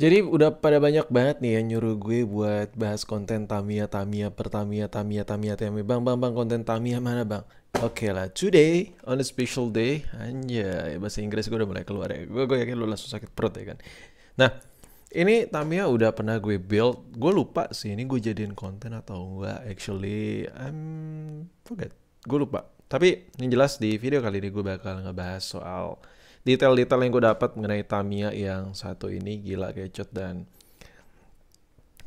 Jadi udah pada banyak banget nih yang nyuruh gue buat bahas konten Tamia, Tamia, Pertamia, Tamia, Tamia, Tamia. Bang, bang, bang, konten Tamia mana bang? Oke okay lah, today on a special day. Anjay, bahasa Inggris gue udah mulai keluar ya. Gue, gue yakin lo langsung sakit perut ya kan. Nah, ini Tamia udah pernah gue build. Gue lupa sih ini gue jadiin konten atau enggak. Actually, I'm forget. Gue lupa. Tapi yang jelas di video kali ini gue bakal ngebahas soal detail-detail yang gue dapat mengenai tamia yang satu ini gila kecut dan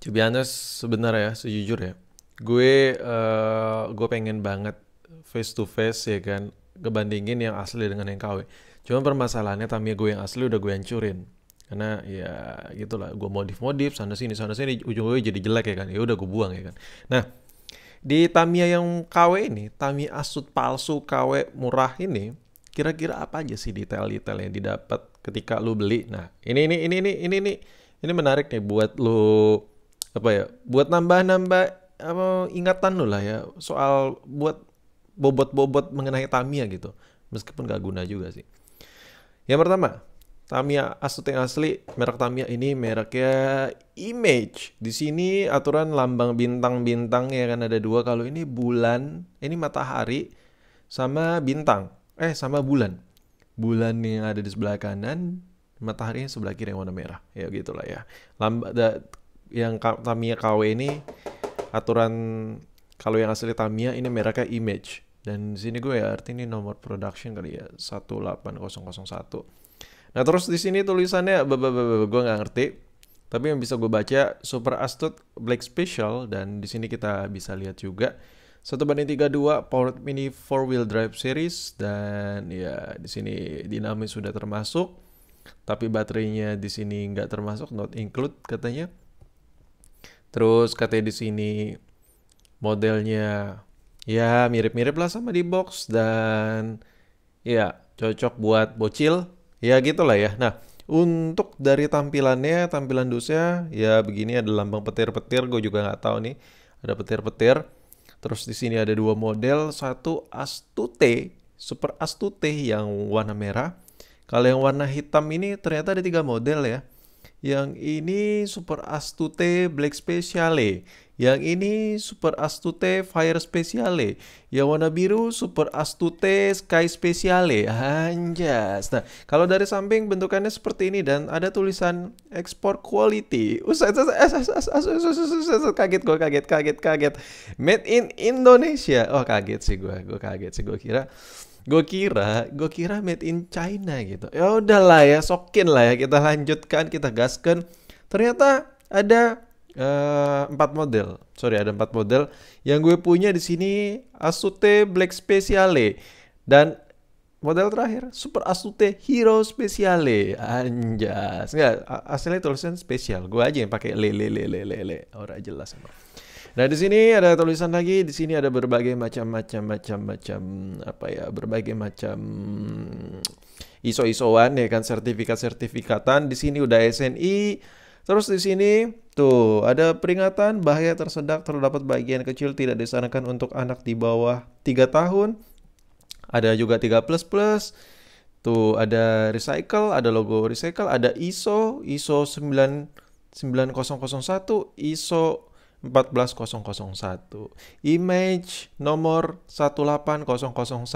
cobaannya sebenarnya ya sejujur ya gue uh, gue pengen banget face to face ya kan kebandingin yang asli dengan yang KW. Cuma permasalahannya tamia gue yang asli udah gue hancurin karena ya gitulah gue modif-modif sana sini sana sini ujung-ujungnya jadi jelek ya kan ya udah gue buang ya kan nah di tamia yang KW ini tamia asut palsu KW murah ini kira-kira apa aja sih detail-detail yang didapat ketika lu beli nah ini ini ini ini ini ini ini menarik nih buat lu apa ya buat nambah-nambah apa ingatan lu lah ya soal buat bobot-bobot mengenai Tamiya gitu meskipun gak guna juga sih yang pertama Tamiya Astute asli, merek Tamiya ini mereknya Image. Di sini aturan lambang bintang-bintang ya kan ada dua. Kalau ini bulan, ini matahari sama bintang eh sama bulan. Bulan yang ada di sebelah kanan, matahari yang sebelah kiri yang warna merah. Ya gitulah ya. Lamba, da, yang Tamiya KW ini aturan kalau yang asli Tamiya ini mereknya Image. Dan di sini gue ya artinya ini nomor production kali ya 18001. Nah terus di sini tulisannya gue nggak ngerti. Tapi yang bisa gue baca Super Astute Black Special dan di sini kita bisa lihat juga satu banding tiga dua, Power Mini Four Wheel Drive Series dan ya di sini dinamis sudah termasuk tapi baterainya di sini nggak termasuk not include katanya terus katanya di sini modelnya ya mirip-mirip lah sama di box dan ya cocok buat bocil ya gitulah ya nah untuk dari tampilannya tampilan dusnya ya begini ada lambang petir-petir gue juga nggak tahu nih ada petir-petir Terus di sini ada dua model, satu Astute, Super Astute yang warna merah. Kalau yang warna hitam ini ternyata ada tiga model ya. Yang ini Super Astute Black Speciale. Yang ini Super Astute Fire Speciale. Yang warna biru Super Astute Sky Speciale. Anjas. Nah, kalau dari samping bentukannya seperti ini dan ada tulisan Export quality. Usah, kaget gue, kaget, kaget, kaget. Made in Indonesia. Oh, kaget sih gue, gue kaget sih gue kira gue kira gue kira made in China gitu ya udahlah ya sokin lah ya kita lanjutkan kita gaskan ternyata ada eh, empat model sorry ada empat model yang gue punya di sini Asute Black Speciale dan model terakhir Super Asute Hero Speciale anjas enggak asli tulisan spesial gue aja yang pakai lele lele lele orang jelas emang Nah di sini ada tulisan lagi, di sini ada berbagai macam macam macam macam apa ya, berbagai macam ISO-ISOan ya kan, sertifikat-sertifikatan. Di sini udah SNI, Terus di sini tuh ada peringatan bahaya tersedak terdapat bagian kecil tidak disarankan untuk anak di bawah tiga tahun. Ada juga tiga plus plus. Tuh ada recycle, ada logo recycle, ada ISO, ISO 9 9001, ISO 14001. Image nomor 18001.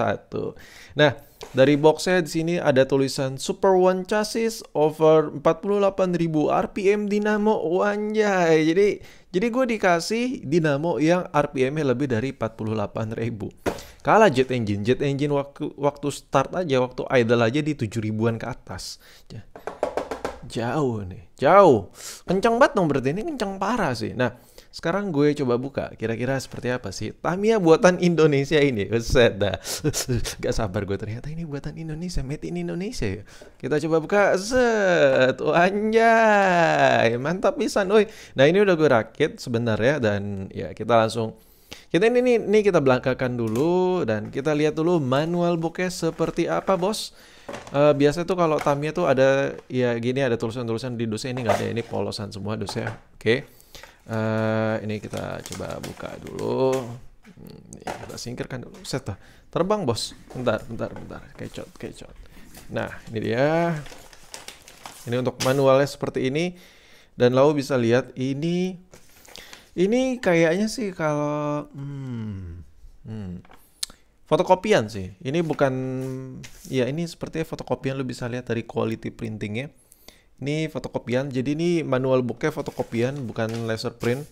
Nah, dari boxnya di sini ada tulisan Super One chassis over 48.000 RPM dinamo wanjay. Jadi jadi gue dikasih dinamo yang RPM-nya lebih dari 48.000. Kalah jet engine. Jet engine waktu waktu start aja, waktu idle aja di 7 ribuan ke atas. Jauh nih, jauh. Kencang banget dong berarti ini kencang parah sih. Nah, sekarang gue coba buka, kira-kira seperti apa sih? Tamiya buatan Indonesia ini. Buset dah. Gak sabar gue ternyata ini buatan Indonesia, made in Indonesia ya. Kita coba buka, set. Oh, anjay, mantap bisa Uy. Nah ini udah gue rakit sebenarnya dan ya kita langsung kita ini ini ini kita belakakan dulu dan kita lihat dulu manual booknya seperti apa bos. Uh, eh, biasa tuh kalau Tamiya tuh ada ya gini ada tulisan-tulisan di dusnya ini nggak ada ini polosan semua dusnya. Oke. Okay. Uh, ini kita coba buka dulu. Hmm, ini iya, kita singkirkan dulu. Set Terbang bos. Bentar, bentar, bentar. Kecot, kecot. Nah, ini dia. Ini untuk manualnya seperti ini. Dan lo bisa lihat ini. Ini kayaknya sih kalau hmm, hmm, fotokopian sih. Ini bukan, ya ini sepertinya fotokopian lo bisa lihat dari quality printingnya ini fotokopian. Jadi ini manual booknya fotokopian, bukan laser print.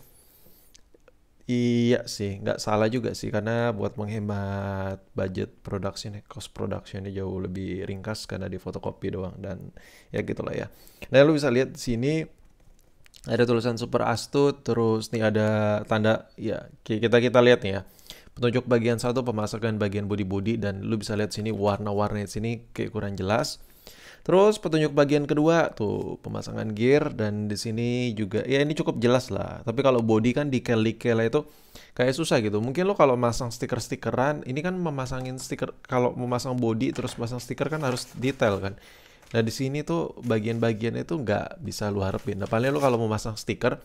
Iya sih, nggak salah juga sih karena buat menghemat budget production, cost productionnya jauh lebih ringkas karena di fotokopi doang dan ya gitulah ya. Nah lu bisa lihat di sini ada tulisan super astut, terus nih ada tanda ya kita kita lihat nih ya penunjuk bagian satu pemasangan bagian body body dan lu bisa lihat sini warna-warna sini kayak kurang jelas Terus petunjuk bagian kedua tuh pemasangan gear dan di sini juga ya ini cukup jelas lah. Tapi kalau body kan kelly dikel itu kayak susah gitu. Mungkin lo kalau masang stiker-stikeran ini kan memasangin stiker kalau memasang body terus pasang stiker kan harus detail kan. Nah di sini tuh bagian-bagian itu nggak bisa lo harapin. Nah paling lo kalau mau masang stiker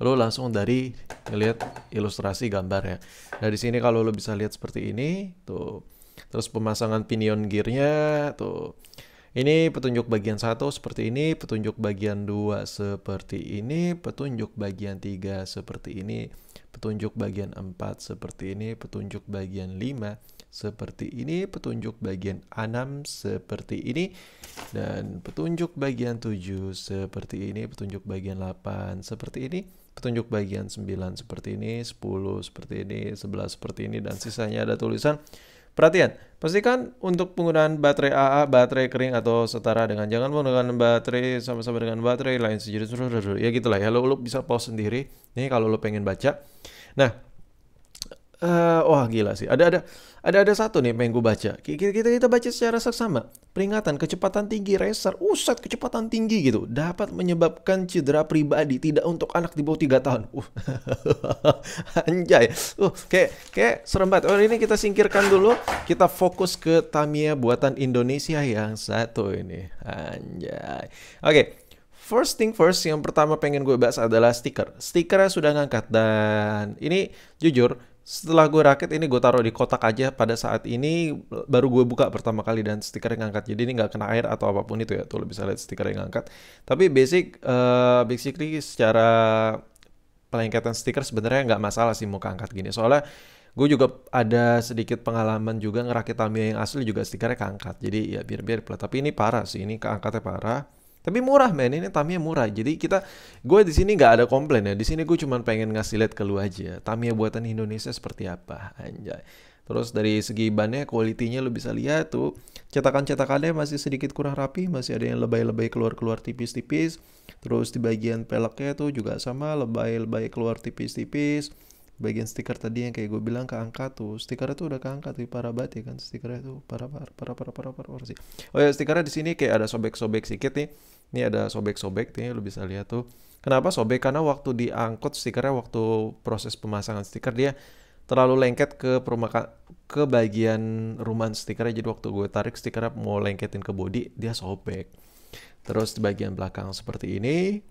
lo langsung dari lihat ilustrasi gambar ya. Nah di sini kalau lo bisa lihat seperti ini tuh terus pemasangan pinion gearnya tuh ini petunjuk bagian satu seperti ini, petunjuk bagian dua seperti ini, petunjuk bagian tiga seperti ini, petunjuk bagian empat seperti ini, petunjuk bagian lima seperti ini, petunjuk bagian enam seperti ini, dan petunjuk bagian tujuh seperti ini, petunjuk bagian delapan seperti ini, petunjuk bagian sembilan seperti ini, sepuluh seperti ini, sebelas seperti ini, dan sisanya ada tulisan Perhatian, pastikan untuk penggunaan baterai AA, baterai kering atau setara dengan jangan menggunakan baterai sama-sama dengan baterai lain sejenis. Ya gitulah ya, lo, lo bisa pause sendiri. Nih kalau lo pengen baca. Nah, uh, wah gila sih. Ada ada ada ada satu nih pengen gue baca. Kita, kita kita baca secara seksama. Peringatan kecepatan tinggi racer, uset kecepatan tinggi gitu dapat menyebabkan cedera pribadi tidak untuk anak di bawah 3 tahun. Uh. Anjay. Uh, kayak kayak serem banget. Oh, ini kita singkirkan dulu. Kita fokus ke Tamiya buatan Indonesia yang satu ini. Anjay. Oke, okay. First thing first, yang pertama pengen gue bahas adalah stiker. Stikernya sudah ngangkat dan ini jujur setelah gue rakit ini gue taruh di kotak aja pada saat ini baru gue buka pertama kali dan stiker yang ngangkat jadi ini nggak kena air atau apapun itu ya tuh lo bisa lihat stiker yang ngangkat tapi basic uh, basically secara pelengketan stiker sebenarnya nggak masalah sih mau keangkat gini soalnya gue juga ada sedikit pengalaman juga ngerakit Tamiya yang asli juga stikernya keangkat jadi ya biar biar tapi ini parah sih ini keangkatnya parah tapi murah men, ini Tamiya murah. Jadi kita, gue di sini nggak ada komplain ya. Di sini gue cuma pengen ngasih lihat ke lu aja. Tamiya buatan Indonesia seperti apa, anjay. Terus dari segi bannya, kualitinya lu bisa lihat tuh. Cetakan-cetakannya masih sedikit kurang rapi, masih ada yang lebay-lebay keluar-keluar tipis-tipis. Terus di bagian peleknya tuh juga sama, lebay-lebay keluar tipis-tipis bagian stiker tadi yang kayak gue bilang keangkat tuh stikernya tuh udah keangkat tuh parah banget ya kan stikernya tuh parah parah parah parah parah parah, parah sih oh ya stikernya di sini kayak ada sobek-sobek sedikit nih ini ada sobek-sobek nih lo bisa lihat tuh kenapa sobek karena waktu diangkut stikernya waktu proses pemasangan stiker dia terlalu lengket ke permaka ke bagian rumahan stikernya jadi waktu gue tarik stikernya mau lengketin ke body dia sobek terus di bagian belakang seperti ini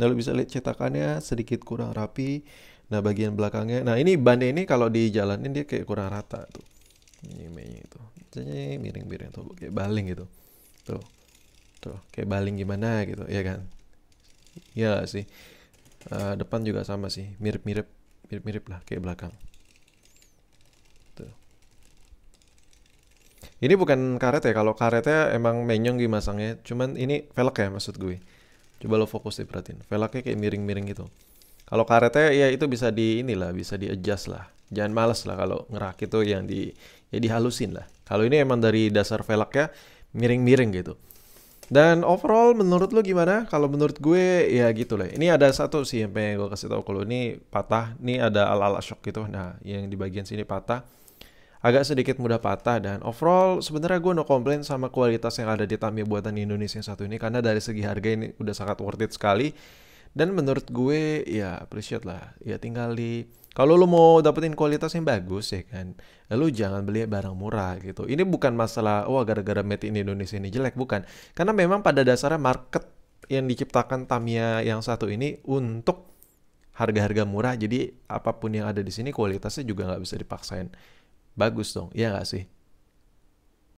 nah, lo bisa lihat cetakannya sedikit kurang rapi. Nah bagian belakangnya, nah ini bannya ini kalau dijalanin dia kayak kurang rata tuh. Ini mainnya itu, jadi miring-miring tuh kayak baling gitu. Tuh, tuh kayak baling gimana gitu, ya kan? Iya sih. Uh, depan juga sama sih, mirip-mirip, mirip-mirip lah kayak belakang. Tuh. Ini bukan karet ya, kalau karetnya emang menyong gimasangnya cuman ini velg ya maksud gue. Coba lo fokus deh perhatiin, velgnya kayak miring-miring gitu. Kalau karetnya ya itu bisa di inilah, bisa di adjust lah. Jangan males lah kalau ngerakit tuh yang di ya dihalusin lah. Kalau ini emang dari dasar velgnya miring-miring gitu. Dan overall menurut lo gimana? Kalau menurut gue ya gitu lah. Ini ada satu sih yang pengen gue kasih tau kalau ini patah. Ini ada ala-ala shock gitu. Nah, yang di bagian sini patah. Agak sedikit mudah patah dan overall sebenarnya gue no complain sama kualitas yang ada di Tamiya buatan Indonesia yang satu ini karena dari segi harga ini udah sangat worth it sekali dan menurut gue ya appreciate lah ya tinggal di kalau lo mau dapetin kualitas yang bagus ya kan lo jangan beli barang murah gitu ini bukan masalah wah oh, gara-gara made in Indonesia ini jelek bukan karena memang pada dasarnya market yang diciptakan Tamiya yang satu ini untuk harga-harga murah jadi apapun yang ada di sini kualitasnya juga nggak bisa dipaksain bagus dong Iya nggak sih